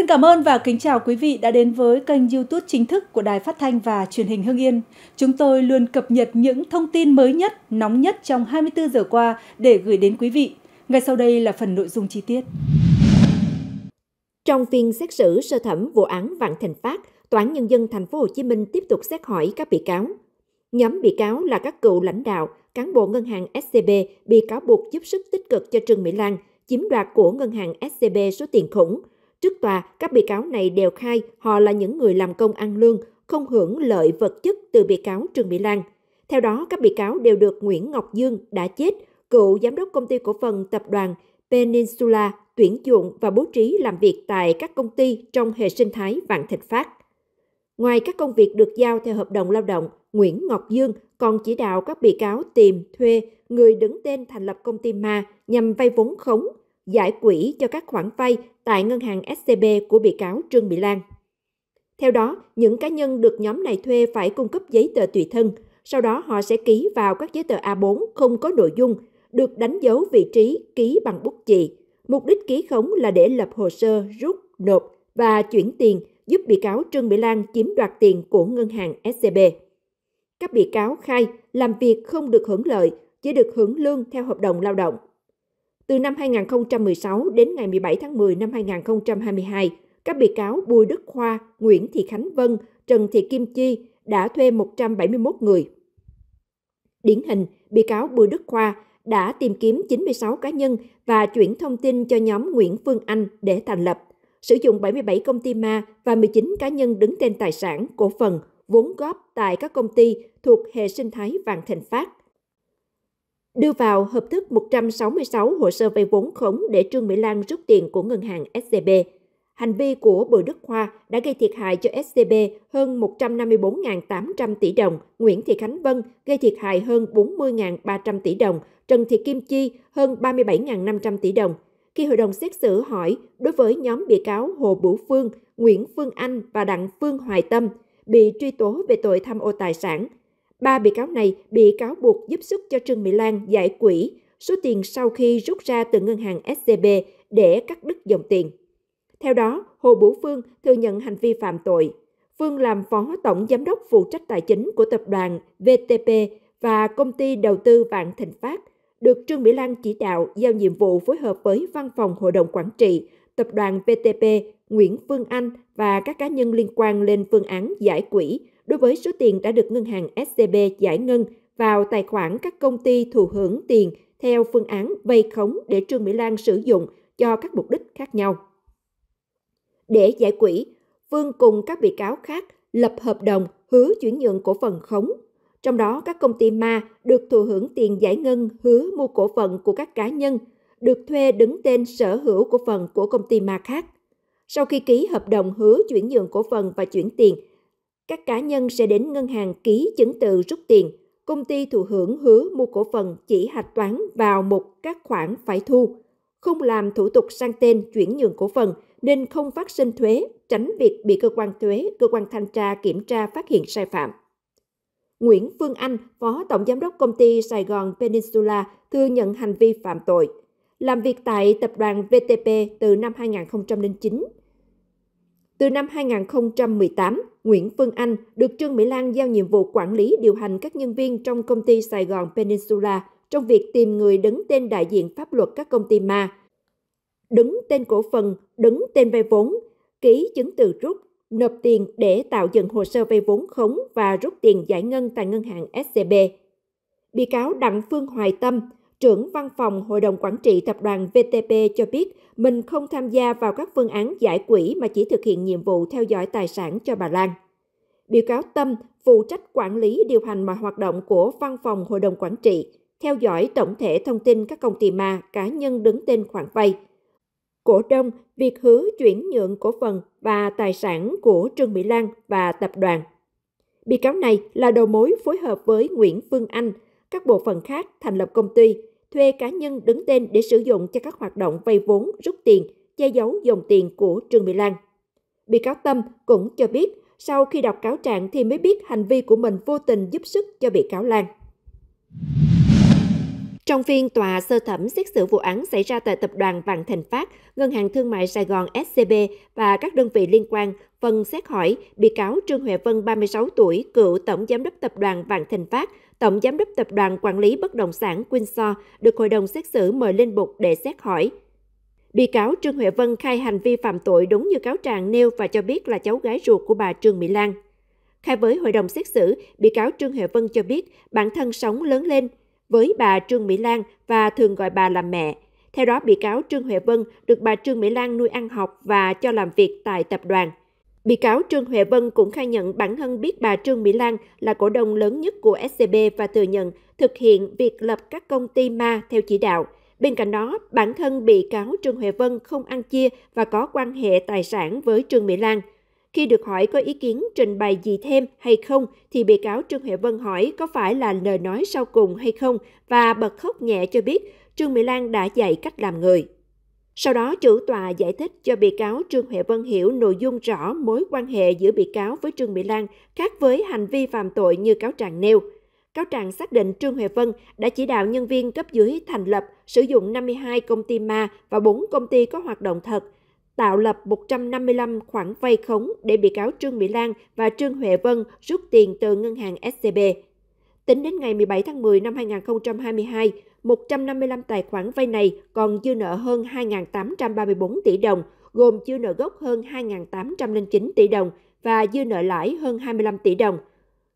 Xin cảm ơn và kính chào quý vị đã đến với kênh YouTube chính thức của Đài Phát thanh và Truyền hình Hưng Yên. Chúng tôi luôn cập nhật những thông tin mới nhất, nóng nhất trong 24 giờ qua để gửi đến quý vị. Ngay sau đây là phần nội dung chi tiết. Trong phiên xét xử sơ thẩm vụ án Vạn Thành Phát, Tòa án nhân dân thành phố Hồ Chí Minh tiếp tục xét hỏi các bị cáo. Nhóm bị cáo là các cựu lãnh đạo, cán bộ ngân hàng SCB bị cáo buộc giúp sức tích cực cho Trương Mỹ Lan chiếm đoạt của ngân hàng SCB số tiền khủng Trước tòa, các bị cáo này đều khai họ là những người làm công ăn lương, không hưởng lợi vật chất từ bị cáo Trương Mỹ Lan. Theo đó, các bị cáo đều được Nguyễn Ngọc Dương đã chết, cựu giám đốc công ty cổ phần tập đoàn Peninsula tuyển dụng và bố trí làm việc tại các công ty trong hệ sinh thái Vạn Thịnh Phát. Ngoài các công việc được giao theo hợp đồng lao động, Nguyễn Ngọc Dương còn chỉ đạo các bị cáo tìm thuê người đứng tên thành lập công ty ma nhằm vay vốn khống giải quỹ cho các khoản vay tại ngân hàng SCB của bị cáo Trương Mỹ Lan. Theo đó, những cá nhân được nhóm này thuê phải cung cấp giấy tờ tùy thân, sau đó họ sẽ ký vào các giấy tờ A4 không có nội dung, được đánh dấu vị trí ký bằng bút chì. Mục đích ký khống là để lập hồ sơ rút, nộp và chuyển tiền giúp bị cáo Trương Mỹ Lan chiếm đoạt tiền của ngân hàng SCB. Các bị cáo khai làm việc không được hưởng lợi, chỉ được hưởng lương theo hợp đồng lao động. Từ năm 2016 đến ngày 17 tháng 10 năm 2022, các bị cáo Bùi Đức Khoa, Nguyễn Thị Khánh Vân, Trần Thị Kim Chi đã thuê 171 người. Điển hình, bị cáo Bùi Đức Khoa đã tìm kiếm 96 cá nhân và chuyển thông tin cho nhóm Nguyễn Phương Anh để thành lập, sử dụng 77 công ty ma và 19 cá nhân đứng tên tài sản, cổ phần, vốn góp tại các công ty thuộc hệ sinh thái vàng thịnh phát đưa vào hợp thức 166 hồ sơ vay vốn khống để Trương Mỹ Lan rút tiền của ngân hàng SCB. Hành vi của Bùi Đức Khoa đã gây thiệt hại cho SCB hơn 154.800 tỷ đồng, Nguyễn Thị Khánh Vân gây thiệt hại hơn 40.300 tỷ đồng, Trần Thị Kim Chi hơn 37.500 tỷ đồng. Khi hội đồng xét xử hỏi đối với nhóm bị cáo Hồ Bửu Phương, Nguyễn Phương Anh và Đặng Phương Hoài Tâm bị truy tố về tội tham ô tài sản – Ba bị cáo này bị cáo buộc giúp sức cho Trương Mỹ Lan giải quỹ số tiền sau khi rút ra từ ngân hàng SCB để cắt đứt dòng tiền. Theo đó, Hồ Bửu Phương thừa nhận hành vi phạm tội. Phương làm phó tổng giám đốc phụ trách tài chính của tập đoàn VTP và công ty đầu tư Vạn Thịnh Phát, được Trương Mỹ Lan chỉ đạo giao nhiệm vụ phối hợp với văn phòng hội đồng quản trị tập đoàn VTP Nguyễn Phương Anh và các cá nhân liên quan lên phương án giải quỹ đối với số tiền đã được ngân hàng SCB giải ngân vào tài khoản các công ty thụ hưởng tiền theo phương án vay khống để Trương Mỹ Lan sử dụng cho các mục đích khác nhau. Để giải quỹ, Vương cùng các bị cáo khác lập hợp đồng hứa chuyển nhượng cổ phần khống. Trong đó, các công ty ma được thụ hưởng tiền giải ngân hứa mua cổ phần của các cá nhân, được thuê đứng tên sở hữu cổ phần của công ty ma khác. Sau khi ký hợp đồng hứa chuyển nhượng cổ phần và chuyển tiền – các cá nhân sẽ đến ngân hàng ký chứng từ rút tiền. Công ty thụ hưởng hứa mua cổ phần chỉ hạch toán vào một các khoản phải thu, không làm thủ tục sang tên chuyển nhượng cổ phần nên không phát sinh thuế, tránh việc bị cơ quan thuế, cơ quan thanh tra kiểm tra phát hiện sai phạm. Nguyễn Phương Anh, Phó Tổng Giám đốc Công ty Sài Gòn Peninsula, thừa nhận hành vi phạm tội. Làm việc tại tập đoàn VTP từ năm 2009, từ năm 2018, Nguyễn Phương Anh được Trương Mỹ Lan giao nhiệm vụ quản lý điều hành các nhân viên trong công ty Sài Gòn Peninsula trong việc tìm người đứng tên đại diện pháp luật các công ty ma, đứng tên cổ phần, đứng tên vay vốn, ký chứng từ rút, nộp tiền để tạo dựng hồ sơ vay vốn khống và rút tiền giải ngân tại ngân hàng SCB. Bị cáo Đặng Phương Hoài Tâm, trưởng văn phòng Hội đồng Quản trị Tập đoàn VTP cho biết mình không tham gia vào các phương án giải quỹ mà chỉ thực hiện nhiệm vụ theo dõi tài sản cho bà Lan. Bị cáo Tâm phụ trách quản lý điều hành mọi hoạt động của văn phòng Hội đồng Quản trị, theo dõi tổng thể thông tin các công ty ma cá nhân đứng tên khoản vay. Cổ đông, việc hứa chuyển nhượng cổ phần và tài sản của Trương Mỹ Lan và tập đoàn. Bị cáo này là đầu mối phối hợp với Nguyễn Phương Anh, các bộ phận khác thành lập công ty thuê cá nhân đứng tên để sử dụng cho các hoạt động vay vốn, rút tiền, che giấu dòng tiền của Trương Mỹ Lan. Bị cáo Tâm cũng cho biết, sau khi đọc cáo trạng thì mới biết hành vi của mình vô tình giúp sức cho bị cáo Lan. Trong phiên tòa sơ thẩm xét xử vụ án xảy ra tại tập đoàn Vạn Thành Phát, Ngân hàng Thương mại Sài Gòn SCB và các đơn vị liên quan, Phần xét hỏi, bị cáo Trương Huệ Vân 36 tuổi, cựu tổng giám đốc tập đoàn Vạn Thịnh Phát, tổng giám đốc tập đoàn quản lý bất động sản Windsor được hội đồng xét xử mời lên bục để xét hỏi. Bị cáo Trương Huệ Vân khai hành vi phạm tội đúng như cáo trạng nêu và cho biết là cháu gái ruột của bà Trương Mỹ Lan. Khai với hội đồng xét xử, bị cáo Trương Huệ Vân cho biết bản thân sống lớn lên với bà Trương Mỹ Lan và thường gọi bà là mẹ. Theo đó, bị cáo Trương Huệ Vân được bà Trương Mỹ Lan nuôi ăn học và cho làm việc tại tập đoàn. Bị cáo Trương Huệ Vân cũng khai nhận bản thân biết bà Trương Mỹ Lan là cổ đông lớn nhất của SCB và thừa nhận thực hiện việc lập các công ty ma theo chỉ đạo. Bên cạnh đó, bản thân bị cáo Trương Huệ Vân không ăn chia và có quan hệ tài sản với Trương Mỹ Lan. Khi được hỏi có ý kiến trình bày gì thêm hay không, thì bị cáo Trương Huệ Vân hỏi có phải là lời nói sau cùng hay không và bật khóc nhẹ cho biết Trương Mỹ Lan đã dạy cách làm người. Sau đó, chủ tòa giải thích cho bị cáo Trương Huệ Vân hiểu nội dung rõ mối quan hệ giữa bị cáo với Trương Mỹ Lan khác với hành vi phạm tội như cáo trạng nêu. Cáo trạng xác định Trương Huệ Vân đã chỉ đạo nhân viên cấp dưới thành lập, sử dụng 52 công ty ma và 4 công ty có hoạt động thật, tạo lập 155 khoản vay khống để bị cáo Trương Mỹ Lan và Trương Huệ Vân rút tiền từ ngân hàng SCB. Tính đến ngày 17 tháng 10 năm 2022, 155 tài khoản vay này còn dư nợ hơn 2.834 tỷ đồng, gồm dư nợ gốc hơn 2.809 tỷ đồng và dư nợ lãi hơn 25 tỷ đồng.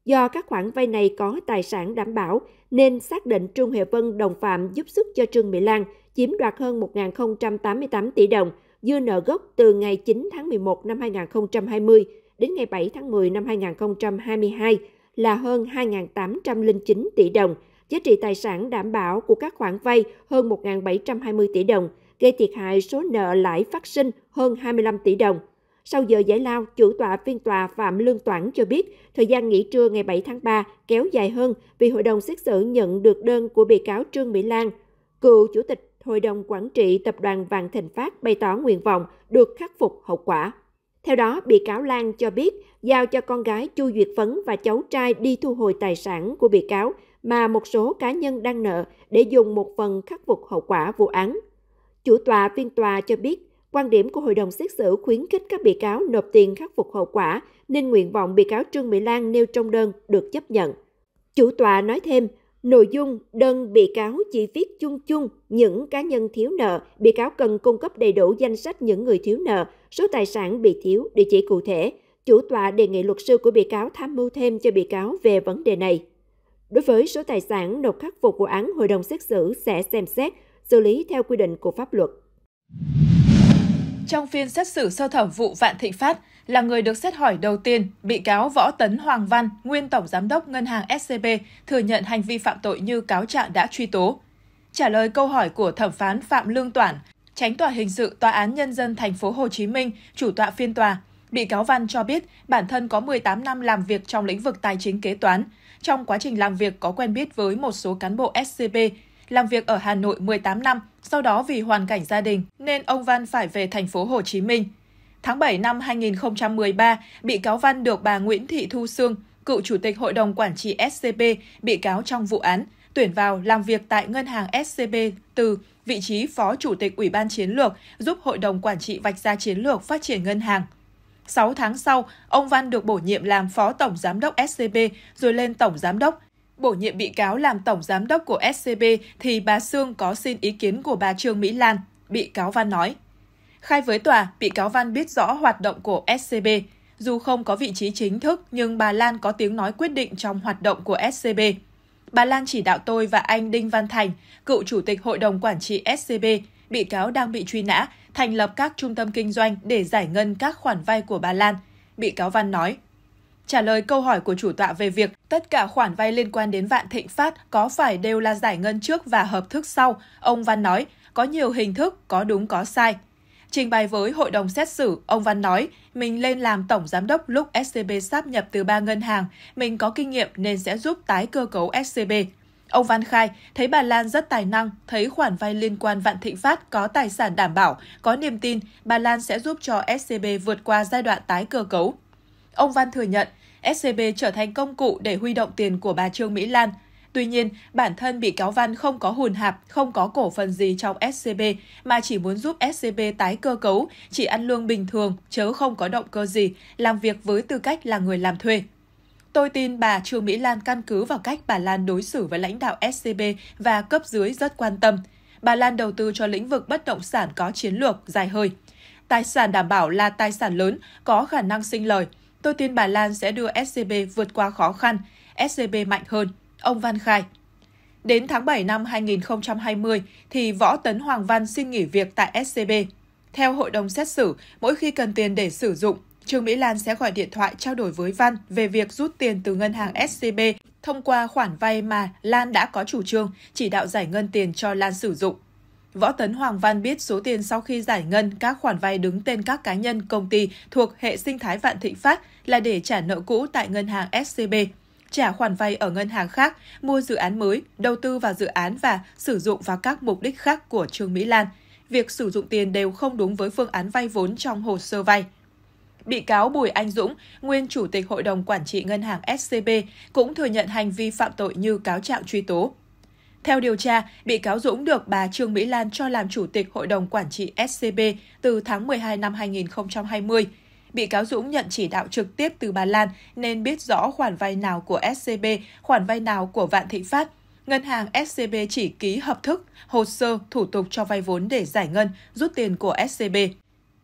Do các khoản vay này có tài sản đảm bảo nên xác định Trung Huệ Vân đồng phạm giúp sức cho Trương Mỹ Lan chiếm đoạt hơn 1.088 tỷ đồng, dư nợ gốc từ ngày 9 tháng 11 năm 2020 đến ngày 7 tháng 10 năm 2022 là hơn 2.809 tỷ đồng, giá trị tài sản đảm bảo của các khoản vay hơn 1.720 tỷ đồng, gây thiệt hại số nợ lãi phát sinh hơn 25 tỷ đồng. Sau giờ giải lao, chủ tọa phiên tòa Phạm Lương Toản cho biết, thời gian nghỉ trưa ngày 7 tháng 3 kéo dài hơn vì hội đồng xét xử nhận được đơn của bị cáo Trương Mỹ Lan, cựu chủ tịch Hội đồng Quản trị Tập đoàn Vàng Thịnh Phát bày tỏ nguyện vọng được khắc phục hậu quả. Theo đó, bị cáo Lan cho biết giao cho con gái Chu Duyệt Phấn và cháu trai đi thu hồi tài sản của bị cáo mà một số cá nhân đang nợ để dùng một phần khắc phục hậu quả vụ án. Chủ tòa phiên tòa cho biết, quan điểm của hội đồng xét xử khuyến khích các bị cáo nộp tiền khắc phục hậu quả nên nguyện vọng bị cáo Trương Mỹ Lan nêu trong đơn được chấp nhận. Chủ tòa nói thêm, nội dung đơn bị cáo chỉ viết chung chung những cá nhân thiếu nợ, bị cáo cần cung cấp đầy đủ danh sách những người thiếu nợ, số tài sản bị thiếu, địa chỉ cụ thể. Chủ tòa đề nghị luật sư của bị cáo tham mưu thêm cho bị cáo về vấn đề này. Đối với số tài sản nộp khắc phục vụ án, hội đồng xét xử sẽ xem xét, xử lý theo quy định của pháp luật. Trong phiên xét xử sơ thẩm vụ Vạn Thịnh Phát, là người được xét hỏi đầu tiên, bị cáo Võ Tấn Hoàng Văn, nguyên tổng giám đốc ngân hàng SCB, thừa nhận hành vi phạm tội như cáo trạng đã truy tố. Trả lời câu hỏi của thẩm phán Phạm Lương Toản, tránh tòa hình sự Tòa án Nhân dân thành phố Hồ Chí Minh, chủ tọa phiên tòa, bị cáo Văn cho biết bản thân có 18 năm làm việc trong lĩnh vực tài chính kế toán, trong quá trình làm việc có quen biết với một số cán bộ SCB làm việc ở Hà Nội 18 năm, sau đó vì hoàn cảnh gia đình nên ông Văn phải về thành phố Hồ Chí Minh. Tháng 7 năm 2013, bị cáo Văn được bà Nguyễn Thị Thu Sương, cựu chủ tịch hội đồng quản trị SCB bị cáo trong vụ án, tuyển vào làm việc tại ngân hàng SCB từ vị trí phó chủ tịch Ủy ban chiến lược, giúp hội đồng quản trị vạch ra chiến lược phát triển ngân hàng. 6 tháng sau, ông Văn được bổ nhiệm làm Phó Tổng Giám đốc SCB rồi lên Tổng Giám đốc. Bổ nhiệm bị cáo làm Tổng Giám đốc của SCB thì bà Sương có xin ý kiến của bà Trương Mỹ Lan, bị cáo Văn nói. Khai với tòa, bị cáo Văn biết rõ hoạt động của SCB. Dù không có vị trí chính thức, nhưng bà Lan có tiếng nói quyết định trong hoạt động của SCB. Bà Lan chỉ đạo tôi và anh Đinh Văn Thành, cựu chủ tịch hội đồng quản trị SCB, bị cáo đang bị truy nã, thành lập các trung tâm kinh doanh để giải ngân các khoản vay của bà Lan, bị cáo Văn nói. Trả lời câu hỏi của chủ tọa về việc tất cả khoản vay liên quan đến Vạn Thịnh Phát có phải đều là giải ngân trước và hợp thức sau, ông Văn nói có nhiều hình thức, có đúng có sai. Trình bày với hội đồng xét xử, ông Văn nói, mình lên làm tổng giám đốc lúc SCB sáp nhập từ ba ngân hàng, mình có kinh nghiệm nên sẽ giúp tái cơ cấu SCB. Ông Văn khai, thấy bà Lan rất tài năng, thấy khoản vay liên quan Vạn Thịnh Phát có tài sản đảm bảo, có niềm tin bà Lan sẽ giúp cho SCB vượt qua giai đoạn tái cơ cấu. Ông Văn thừa nhận, SCB trở thành công cụ để huy động tiền của bà Trương Mỹ Lan. Tuy nhiên, bản thân bị cáo Văn không có hùn hạp, không có cổ phần gì trong SCB, mà chỉ muốn giúp SCB tái cơ cấu, chỉ ăn lương bình thường, chớ không có động cơ gì, làm việc với tư cách là người làm thuê. Tôi tin bà Trương Mỹ Lan căn cứ vào cách bà Lan đối xử với lãnh đạo SCB và cấp dưới rất quan tâm. Bà Lan đầu tư cho lĩnh vực bất động sản có chiến lược, dài hơi. Tài sản đảm bảo là tài sản lớn, có khả năng sinh lời. Tôi tin bà Lan sẽ đưa SCB vượt qua khó khăn, SCB mạnh hơn, ông Văn khai. Đến tháng 7 năm 2020 thì Võ Tấn Hoàng Văn xin nghỉ việc tại SCB. Theo hội đồng xét xử, mỗi khi cần tiền để sử dụng, Trương Mỹ Lan sẽ gọi điện thoại trao đổi với Văn về việc rút tiền từ ngân hàng SCB thông qua khoản vay mà Lan đã có chủ trương chỉ đạo giải ngân tiền cho Lan sử dụng. Võ Tấn Hoàng Văn biết số tiền sau khi giải ngân các khoản vay đứng tên các cá nhân, công ty thuộc hệ sinh thái Vạn Thịnh Phát là để trả nợ cũ tại ngân hàng SCB, trả khoản vay ở ngân hàng khác, mua dự án mới, đầu tư vào dự án và sử dụng vào các mục đích khác của Trương Mỹ Lan. Việc sử dụng tiền đều không đúng với phương án vay vốn trong hồ sơ vay. Bị cáo Bùi Anh Dũng, nguyên Chủ tịch Hội đồng Quản trị Ngân hàng SCB, cũng thừa nhận hành vi phạm tội như cáo trạng truy tố. Theo điều tra, bị cáo Dũng được bà Trương Mỹ Lan cho làm Chủ tịch Hội đồng Quản trị SCB từ tháng 12 năm 2020. Bị cáo Dũng nhận chỉ đạo trực tiếp từ bà Lan nên biết rõ khoản vay nào của SCB, khoản vay nào của Vạn Thịnh Phát. Ngân hàng SCB chỉ ký hợp thức, hồ sơ, thủ tục cho vay vốn để giải ngân, rút tiền của SCB.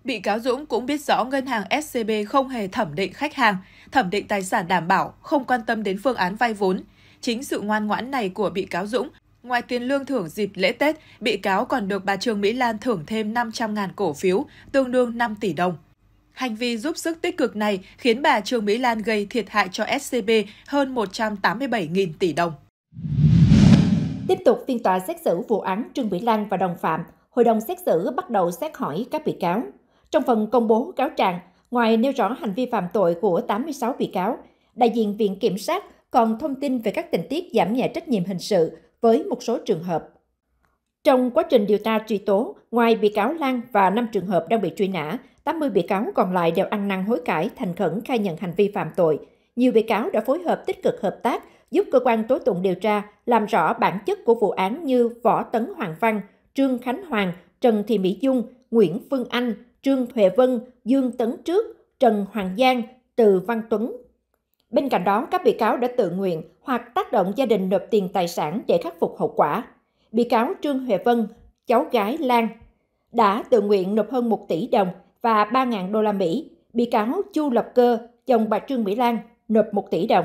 Bị cáo Dũng cũng biết rõ ngân hàng SCB không hề thẩm định khách hàng, thẩm định tài sản đảm bảo, không quan tâm đến phương án vay vốn. Chính sự ngoan ngoãn này của bị cáo Dũng, ngoài tiền lương thưởng dịp lễ Tết, bị cáo còn được bà Trương Mỹ Lan thưởng thêm 500.000 cổ phiếu, tương đương 5 tỷ đồng. Hành vi giúp sức tích cực này khiến bà Trương Mỹ Lan gây thiệt hại cho SCB hơn 187.000 tỷ đồng. Tiếp tục phiên tòa xét xử vụ án Trương Mỹ Lan và đồng phạm, hội đồng xét xử bắt đầu xét hỏi các bị cáo. Trong phần công bố cáo trạng, ngoài nêu rõ hành vi phạm tội của 86 bị cáo, đại diện Viện Kiểm sát còn thông tin về các tình tiết giảm nhẹ trách nhiệm hình sự với một số trường hợp. Trong quá trình điều tra truy tố, ngoài bị cáo Lan và 5 trường hợp đang bị truy nã, 80 bị cáo còn lại đều ăn năn hối cải, thành khẩn khai nhận hành vi phạm tội. Nhiều bị cáo đã phối hợp tích cực hợp tác, giúp cơ quan tố tụng điều tra làm rõ bản chất của vụ án như Võ Tấn Hoàng Văn, Trương Khánh Hoàng, Trần Thị Mỹ Dung, Nguyễn Phương Anh, Trương Huệ Vân, Dương Tấn Trước, Trần Hoàng Giang, Từ Văn Tuấn. Bên cạnh đó, các bị cáo đã tự nguyện hoặc tác động gia đình nộp tiền tài sản để khắc phục hậu quả. Bị cáo Trương Huệ Vân, cháu gái Lan, đã tự nguyện nộp hơn 1 tỷ đồng và 3.000 đô la Mỹ. Bị cáo Chu Lập Cơ, chồng bà Trương Mỹ Lan, nộp 1 tỷ đồng.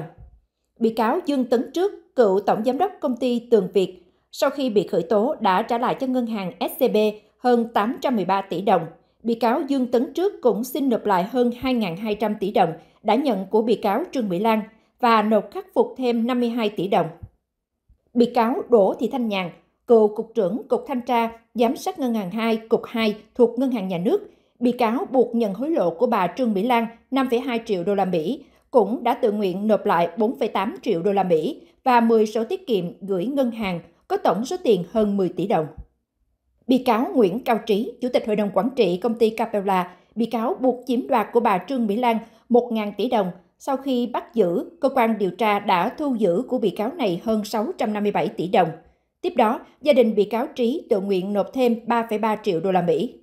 Bị cáo Dương Tấn Trước, cựu tổng giám đốc công ty Tường Việt, sau khi bị khởi tố đã trả lại cho ngân hàng SCB hơn 813 tỷ đồng – bị cáo Dương Tấn Trước cũng xin nộp lại hơn 2.200 tỷ đồng đã nhận của bị cáo Trương Mỹ Lan và nộp khắc phục thêm 52 tỷ đồng. Bị cáo Đỗ Thị Thanh Nhàn, cựu Cục trưởng Cục Thanh tra, Giám sát Ngân hàng 2, Cục 2 thuộc Ngân hàng Nhà nước, bị cáo buộc nhận hối lộ của bà Trương Mỹ Lan 5,2 triệu đô la Mỹ, cũng đã tự nguyện nộp lại 4,8 triệu đô la Mỹ và 10 sổ tiết kiệm gửi ngân hàng có tổng số tiền hơn 10 tỷ đồng. Bị cáo Nguyễn Cao Trí, Chủ tịch Hội đồng Quản trị công ty Capella, bị cáo buộc chiếm đoạt của bà Trương Mỹ Lan 1.000 tỷ đồng. Sau khi bắt giữ, cơ quan điều tra đã thu giữ của bị cáo này hơn 657 tỷ đồng. Tiếp đó, gia đình bị cáo Trí tự nguyện nộp thêm 3,3 triệu đô la Mỹ.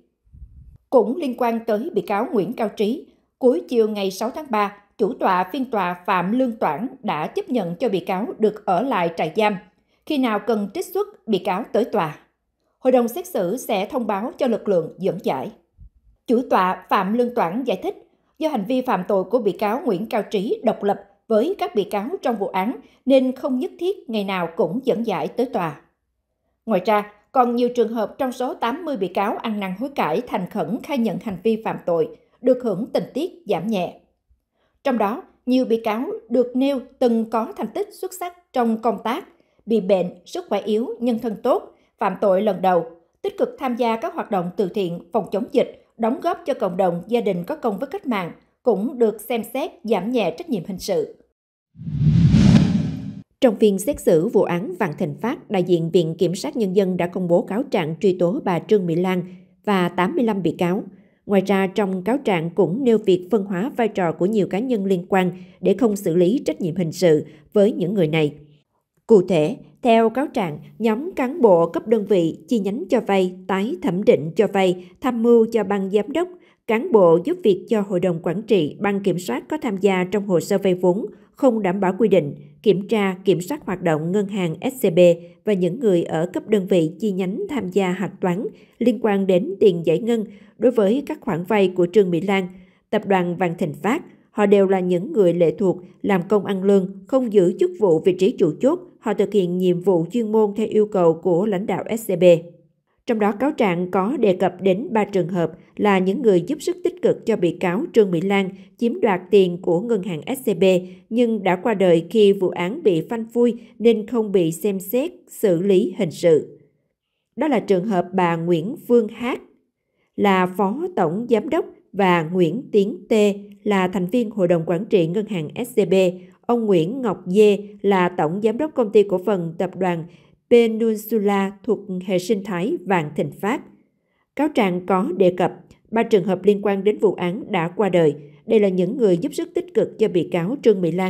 Cũng liên quan tới bị cáo Nguyễn Cao Trí, cuối chiều ngày 6 tháng 3, chủ tọa phiên tòa Phạm Lương Toản đã chấp nhận cho bị cáo được ở lại trại giam. Khi nào cần trích xuất, bị cáo tới tòa hội đồng xét xử sẽ thông báo cho lực lượng dẫn giải. Chủ tọa Phạm Lương Toản giải thích, do hành vi phạm tội của bị cáo Nguyễn Cao Trí độc lập với các bị cáo trong vụ án nên không nhất thiết ngày nào cũng dẫn giải tới tòa. Ngoài ra, còn nhiều trường hợp trong số 80 bị cáo ăn năn hối cải thành khẩn khai nhận hành vi phạm tội, được hưởng tình tiết giảm nhẹ. Trong đó, nhiều bị cáo được nêu từng có thành tích xuất sắc trong công tác, bị bệnh, sức khỏe yếu, nhân thân tốt, phạm tội lần đầu, tích cực tham gia các hoạt động từ thiện, phòng chống dịch, đóng góp cho cộng đồng, gia đình có công với cách mạng, cũng được xem xét giảm nhẹ trách nhiệm hình sự. Trong phiên xét xử vụ án Vạn Thịnh Phát, đại diện Viện Kiểm sát Nhân dân đã công bố cáo trạng truy tố bà Trương Mỹ Lan và 85 bị cáo. Ngoài ra, trong cáo trạng cũng nêu việc phân hóa vai trò của nhiều cá nhân liên quan để không xử lý trách nhiệm hình sự với những người này. Cụ thể, theo cáo trạng, nhóm cán bộ cấp đơn vị chi nhánh cho vay, tái thẩm định cho vay, tham mưu cho ban giám đốc, cán bộ giúp việc cho hội đồng quản trị, ban kiểm soát có tham gia trong hồ sơ vay vốn không đảm bảo quy định, kiểm tra, kiểm soát hoạt động ngân hàng SCB và những người ở cấp đơn vị chi nhánh tham gia hạch toán liên quan đến tiền giải ngân đối với các khoản vay của Trương Mỹ Lan, tập đoàn Vạn Thịnh Phát, họ đều là những người lệ thuộc, làm công ăn lương, không giữ chức vụ vị trí chủ chốt, họ thực hiện nhiệm vụ chuyên môn theo yêu cầu của lãnh đạo SCB. Trong đó cáo trạng có đề cập đến 3 trường hợp là những người giúp sức tích cực cho bị cáo Trương Mỹ Lan chiếm đoạt tiền của ngân hàng SCB nhưng đã qua đời khi vụ án bị phanh phui nên không bị xem xét xử lý hình sự. Đó là trường hợp bà Nguyễn Phương Hát là Phó Tổng Giám đốc và Nguyễn Tiến Tê là thành viên Hội đồng Quản trị Ngân hàng SCB ông Nguyễn Ngọc Dê là tổng giám đốc công ty cổ phần tập đoàn Peninsula thuộc hệ sinh thái Vạn Thịnh Phát. Cáo trạng có đề cập ba trường hợp liên quan đến vụ án đã qua đời. Đây là những người giúp sức tích cực cho bị cáo Trương Mỹ Lan.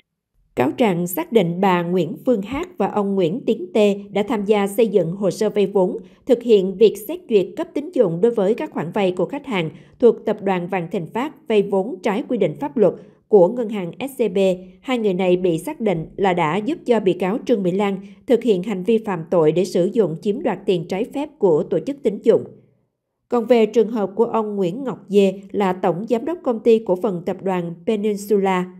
Cáo trạng xác định bà Nguyễn Phương Hát và ông Nguyễn Tiến Tê đã tham gia xây dựng hồ sơ vay vốn, thực hiện việc xét duyệt cấp tín dụng đối với các khoản vay của khách hàng thuộc tập đoàn Vạn Thịnh Phát vay vốn trái quy định pháp luật của ngân hàng SCB, hai người này bị xác định là đã giúp cho bị cáo Trương Mỹ Lan thực hiện hành vi phạm tội để sử dụng chiếm đoạt tiền trái phép của tổ chức tín dụng. Còn về trường hợp của ông Nguyễn Ngọc Dê là tổng giám đốc công ty cổ phần tập đoàn Peninsula,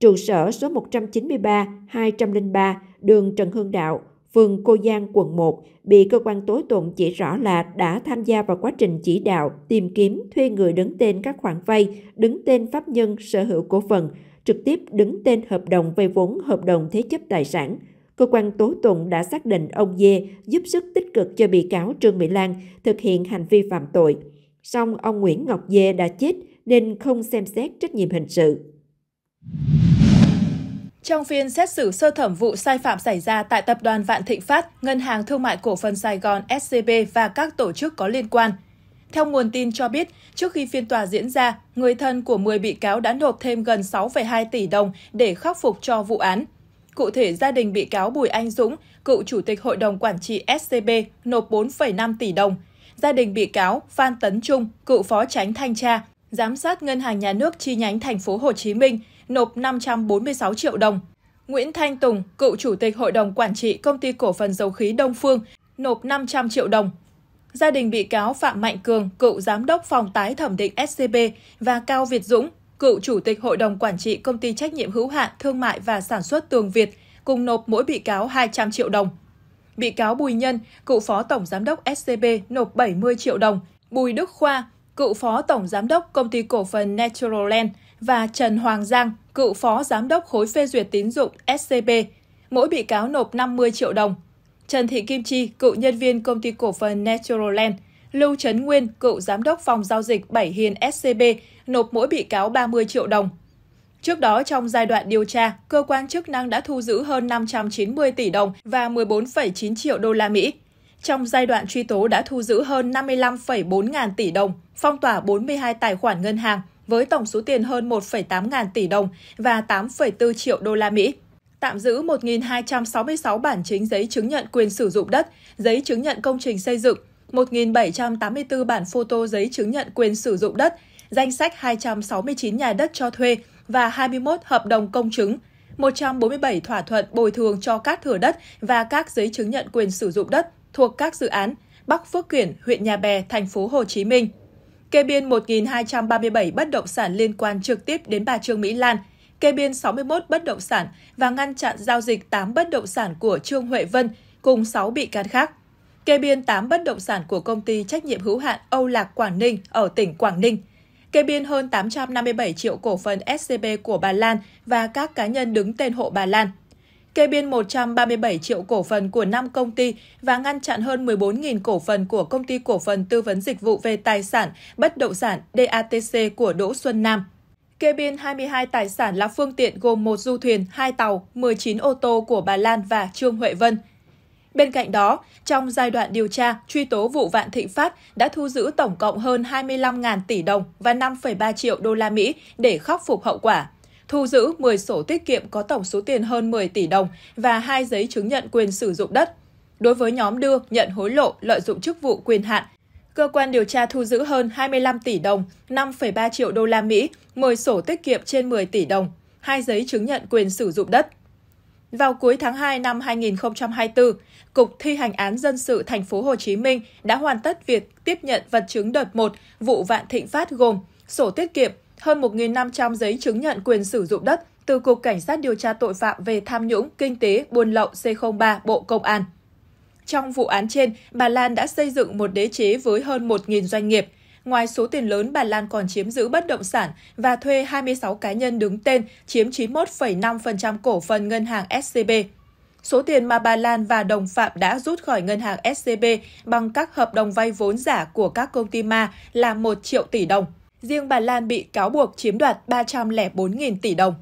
trụ sở số 193, 203, đường Trần Hưng Đạo, phường Cô Giang, quận 1, bị cơ quan tố tụng chỉ rõ là đã tham gia vào quá trình chỉ đạo, tìm kiếm, thuê người đứng tên các khoản vay, đứng tên pháp nhân sở hữu cổ phần, trực tiếp đứng tên hợp đồng vay vốn, hợp đồng thế chấp tài sản. Cơ quan tố tụng đã xác định ông Dê giúp sức tích cực cho bị cáo Trương Mỹ Lan thực hiện hành vi phạm tội. Song ông Nguyễn Ngọc Dê đã chết nên không xem xét trách nhiệm hình sự. Trong phiên xét xử sơ thẩm vụ sai phạm xảy ra tại Tập đoàn Vạn Thịnh Phát, Ngân hàng Thương mại Cổ phần Sài Gòn SCB và các tổ chức có liên quan. Theo nguồn tin cho biết, trước khi phiên tòa diễn ra, người thân của 10 bị cáo đã nộp thêm gần 6,2 tỷ đồng để khắc phục cho vụ án. Cụ thể, gia đình bị cáo Bùi Anh Dũng, cựu chủ tịch hội đồng quản trị SCB, nộp 4,5 tỷ đồng. Gia đình bị cáo Phan Tấn Trung, cựu phó tránh thanh tra, giám sát Ngân hàng Nhà nước chi nhánh thành phố Hồ Chí Minh nộp 546 triệu đồng. Nguyễn Thanh Tùng, cựu chủ tịch hội đồng quản trị công ty cổ phần dầu khí Đông Phương, nộp 500 triệu đồng. Gia đình bị cáo Phạm Mạnh Cường, cựu giám đốc phòng tái thẩm định SCB và Cao Việt Dũng, cựu chủ tịch hội đồng quản trị công ty trách nhiệm hữu hạn thương mại và sản xuất Tường Việt, cùng nộp mỗi bị cáo 200 triệu đồng. Bị cáo Bùi Nhân, cựu phó tổng giám đốc SCB nộp 70 triệu đồng. Bùi Đức Khoa, cựu phó tổng giám đốc công ty cổ phần Naturalland và Trần Hoàng Giang, cựu phó giám đốc khối phê duyệt tín dụng SCB, mỗi bị cáo nộp 50 triệu đồng. Trần Thị Kim Chi, cựu nhân viên công ty cổ phần Natural Lưu Trấn Nguyên, cựu giám đốc phòng giao dịch Bảy Hiền SCB, nộp mỗi bị cáo 30 triệu đồng. Trước đó, trong giai đoạn điều tra, cơ quan chức năng đã thu giữ hơn 590 tỷ đồng và 14,9 triệu đô la Mỹ. Trong giai đoạn truy tố đã thu giữ hơn 55,4 ngàn tỷ đồng, phong tỏa 42 tài khoản ngân hàng, với tổng số tiền hơn 1,8 ngàn tỷ đồng và 8,4 triệu đô la Mỹ tạm giữ 1.266 bản chính giấy chứng nhận quyền sử dụng đất, giấy chứng nhận công trình xây dựng, 1.784 bản photo giấy chứng nhận quyền sử dụng đất, danh sách 269 nhà đất cho thuê và 21 hợp đồng công chứng, 147 thỏa thuận bồi thường cho các thửa đất và các giấy chứng nhận quyền sử dụng đất thuộc các dự án Bắc Phước Kiển, huyện Nhà Bè, thành phố Hồ Chí Minh kê biên 1.237 bất động sản liên quan trực tiếp đến bà Trương Mỹ Lan, kê biên 61 bất động sản và ngăn chặn giao dịch 8 bất động sản của Trương Huệ Vân cùng 6 bị can khác. Kê biên 8 bất động sản của công ty trách nhiệm hữu hạn Âu Lạc Quảng Ninh ở tỉnh Quảng Ninh. Kê biên hơn 857 triệu cổ phần SCB của bà Lan và các cá nhân đứng tên hộ bà Lan – kê biên 137 triệu cổ phần của 5 công ty và ngăn chặn hơn 14.000 cổ phần của công ty cổ phần tư vấn dịch vụ về tài sản, bất động sản DATC của Đỗ Xuân Nam. Kê biên 22 tài sản là phương tiện gồm một du thuyền, hai tàu, 19 ô tô của bà Lan và Trương Huệ Vân. Bên cạnh đó, trong giai đoạn điều tra, truy tố vụ Vạn Thịnh Phát đã thu giữ tổng cộng hơn 25.000 tỷ đồng và 5,3 triệu đô la Mỹ để khắc phục hậu quả thu giữ 10 sổ tiết kiệm có tổng số tiền hơn 10 tỷ đồng và hai giấy chứng nhận quyền sử dụng đất. Đối với nhóm đưa, nhận hối lộ, lợi dụng chức vụ quyền hạn, cơ quan điều tra thu giữ hơn 25 tỷ đồng, 5,3 triệu đô la Mỹ, 10 sổ tiết kiệm trên 10 tỷ đồng, hai giấy chứng nhận quyền sử dụng đất. Vào cuối tháng 2 năm 2024, Cục Thi hành án dân sự thành phố Hồ Chí Minh đã hoàn tất việc tiếp nhận vật chứng đợt 1 vụ Vạn Thịnh Phát gồm sổ tiết kiệm hơn 1.500 giấy chứng nhận quyền sử dụng đất từ Cục Cảnh sát điều tra tội phạm về tham nhũng, kinh tế, buôn lậu C03 Bộ Công an. Trong vụ án trên, bà Lan đã xây dựng một đế chế với hơn 1.000 doanh nghiệp. Ngoài số tiền lớn, bà Lan còn chiếm giữ bất động sản và thuê 26 cá nhân đứng tên, chiếm 91,5% cổ phần ngân hàng SCB. Số tiền mà bà Lan và đồng phạm đã rút khỏi ngân hàng SCB bằng các hợp đồng vay vốn giả của các công ty ma là 1 triệu tỷ đồng. Riêng Bà Lan bị cáo buộc chiếm đoạt 304.000 tỷ đồng.